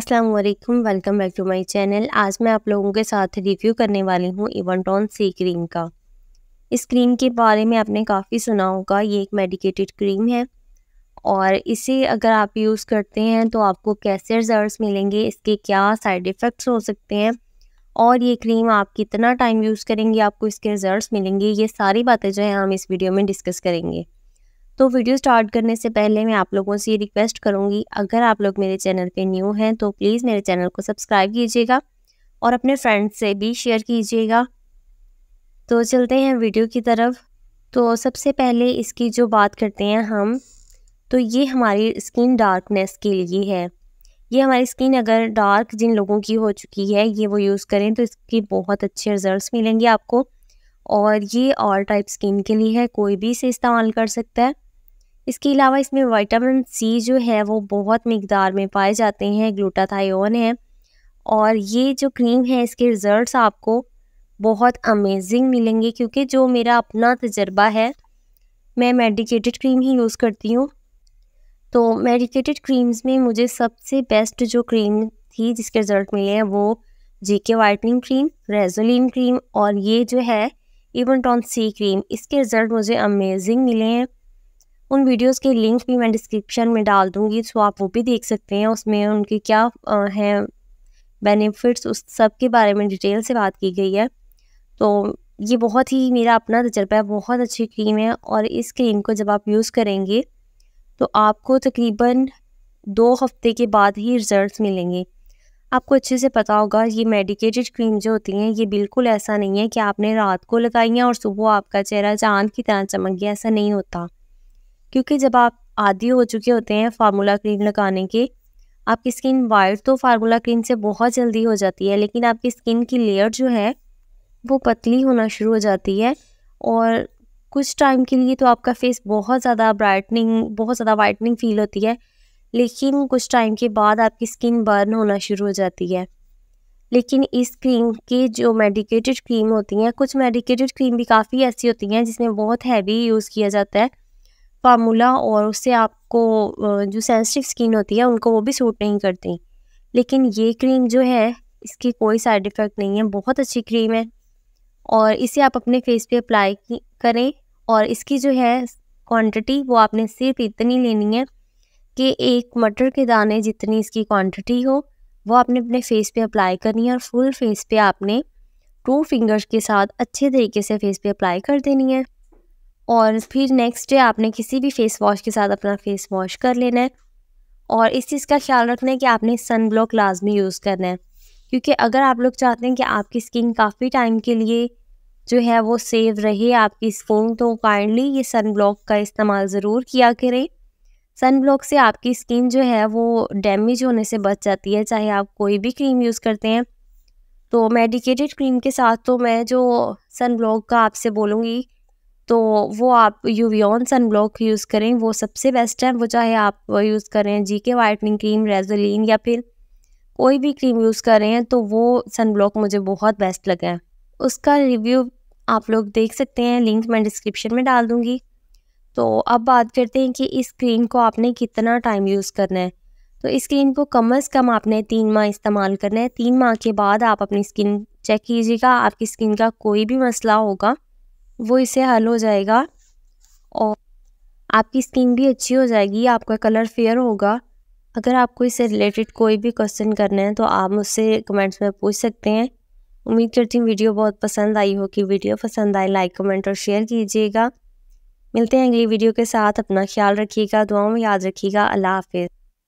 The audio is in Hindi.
अस्सलाम वालेकुम welcome back to my channel आज मैं आप लोगों के साथ रिव्यू करने वाली हूँ इवनटॉन सी क्रीम का इस क्रीम के बारे में आपने काफ़ी सुना होगा ये एक मेडिकेटेड क्रीम है और इसे अगर आप यूज़ करते हैं तो आपको कैसे रिजल्ट मिलेंगे इसके क्या साइड इफ़ेक्ट्स हो सकते हैं और ये क्रीम आप कितना टाइम यूज़ करेंगे आपको इसके रिज़ल्ट मिलेंगे ये सारी बातें जो हैं हम इस वीडियो में डिस्कस करेंगे तो वीडियो स्टार्ट करने से पहले मैं आप लोगों से ये रिक्वेस्ट करूँगी अगर आप लोग मेरे चैनल पे न्यू हैं तो प्लीज़ मेरे चैनल को सब्सक्राइब कीजिएगा और अपने फ्रेंड्स से भी शेयर कीजिएगा तो चलते हैं वीडियो की तरफ तो सबसे पहले इसकी जो बात करते हैं हम तो ये हमारी स्किन डार्कनेस के लिए है ये हमारी स्किन अगर डार्क जिन लोगों की हो चुकी है ये वो यूज़ करें तो इसके बहुत अच्छे रिजल्ट मिलेंगे आपको और ये ऑल टाइप स्किन के लिए है कोई भी इसे इस्तेमाल कर सकता है इसके अलावा इसमें विटामिन सी जो है वो बहुत मकदार में पाए जाते हैं ग्लूटाथायोन है और ये जो क्रीम है इसके रिज़ल्ट आपको बहुत अमेजिंग मिलेंगे क्योंकि जो मेरा अपना तजर्बा है मैं मेडिकेटेड क्रीम ही यूज़ करती हूँ तो मेडिकेटेड क्रीम्स में मुझे सबसे बेस्ट जो क्रीम थी जिसके रिज़ल्ट मिले हैं वो जे के वाइटनिंग क्रीम रेजोलिन क्रीम और ये जो है इवन टॉन सी क्रीम इसके रिज़ल्ट मुझे अमेजिंग मिले हैं उन वीडियोस के लिंक भी मैं डिस्क्रिप्शन में डाल दूँगी तो आप वो भी देख सकते हैं उसमें उनके क्या हैं बेनिफिट्स उस सब के बारे में डिटेल से बात की गई है तो ये बहुत ही मेरा अपना तजर्बा है बहुत अच्छी क्रीम है और इस क्रीम को जब आप यूज़ करेंगे तो आपको तकरीबन दो हफ्ते के बाद ही रिज़ल्ट मिलेंगे आपको अच्छे से पता होगा ये मेडिकेटेड क्रीम जो होती हैं ये बिल्कुल ऐसा नहीं है कि आपने रात को लगाई हैं और सुबह आपका चेहरा चांद की तरह चमक गया ऐसा नहीं होता क्योंकि जब आप आदि हो चुके होते हैं फार्मूला क्रीम लगाने के आपकी स्किन वाइट तो फार्मूला क्रीम से बहुत जल्दी हो जाती है लेकिन आपकी स्किन की लेयर जो है वो पतली होना शुरू हो जाती है और कुछ टाइम के लिए तो आपका फेस बहुत ज़्यादा ब्राइटनिंग बहुत ज़्यादा वाइटनिंग फील होती है लेकिन कुछ टाइम के बाद आपकी स्किन बर्न होना शुरू हो जाती है लेकिन इस क्रीम की जो मेडिकेटेड क्रीम होती हैं कुछ मेडिकेटेड क्रीम भी काफ़ी ऐसी होती हैं जिसमें बहुत हैवी यूज़ किया जाता है फार्मूला और उससे आपको जो सेंसिटिव स्किन होती है उनको वो भी सूट नहीं करती लेकिन ये क्रीम जो है इसकी कोई साइड इफ़ेक्ट नहीं है बहुत अच्छी क्रीम है और इसे आप अपने फेस पे अप्लाई करें और इसकी जो है क्वांटिटी वो आपने सिर्फ इतनी लेनी है कि एक मटर के दाने जितनी इसकी क्वांटिटी हो वो आपने अपने फेस पे अप्लाई करनी है और फुल फेस पे आपने टू फिंगर्स के साथ अच्छे तरीके से फेस पे अप्लाई कर देनी है और फिर नेक्स्ट डे आपने किसी भी फेस वॉश के साथ अपना फेस वॉश कर लेना है और इस चीज़ का ख्याल रखना है कि आपने सन ब्लॉक लाजमी यूज़ करना है क्योंकि अगर आप लोग चाहते हैं कि आपकी स्किन काफ़ी टाइम के लिए जो है वो सेव रहे आपकी स्किन तो काइंडली ये सन ब्लॉक का इस्तेमाल ज़रूर किया करें सनब्लॉक से आपकी स्किन जो है वो डैमेज होने से बच जाती है चाहे आप कोई भी क्रीम यूज़ करते हैं तो मेडिकेटेड क्रीम के साथ तो मैं जो सनब्लॉक का आपसे बोलूँगी तो वो आप यूवियन सनब्लॉक यूज़ करें वो सबसे बेस्ट है वो चाहे आप यूज़ करें जी के वाइटनिंग क्रीम रेजोलिन या फिर कोई भी क्रीम यूज़ कर रहे हैं तो वो सनब्लॉक मुझे बहुत बेस्ट लगा है उसका रिव्यू आप लोग देख सकते हैं लिंक मैं डिस्क्रिप्शन में डाल दूँगी तो अब बात करते हैं कि इस क्रीम को आपने कितना टाइम यूज़ करना है तो इस क्रीम को कम अज़ कम आपने तीन माह इस्तेमाल करना है तीन माह के बाद आप अपनी स्किन चेक कीजिएगा आपकी स्किन का कोई भी मसला होगा वो इसे हल हो जाएगा और आपकी स्किन भी अच्छी हो जाएगी आपका कलर फेयर होगा अगर आपको इससे रिलेटेड कोई भी क्वेश्चन करना है तो आप मुझसे कमेंट्स में पूछ सकते हैं उम्मीद करती हूँ वीडियो बहुत पसंद आई हो कि वीडियो पसंद आए लाइक कमेंट और शेयर कीजिएगा मिलते हैं अगली वीडियो के साथ अपना ख्याल रखिएगा दुआओं में याद रखिएगा अल्लाह हाफिज़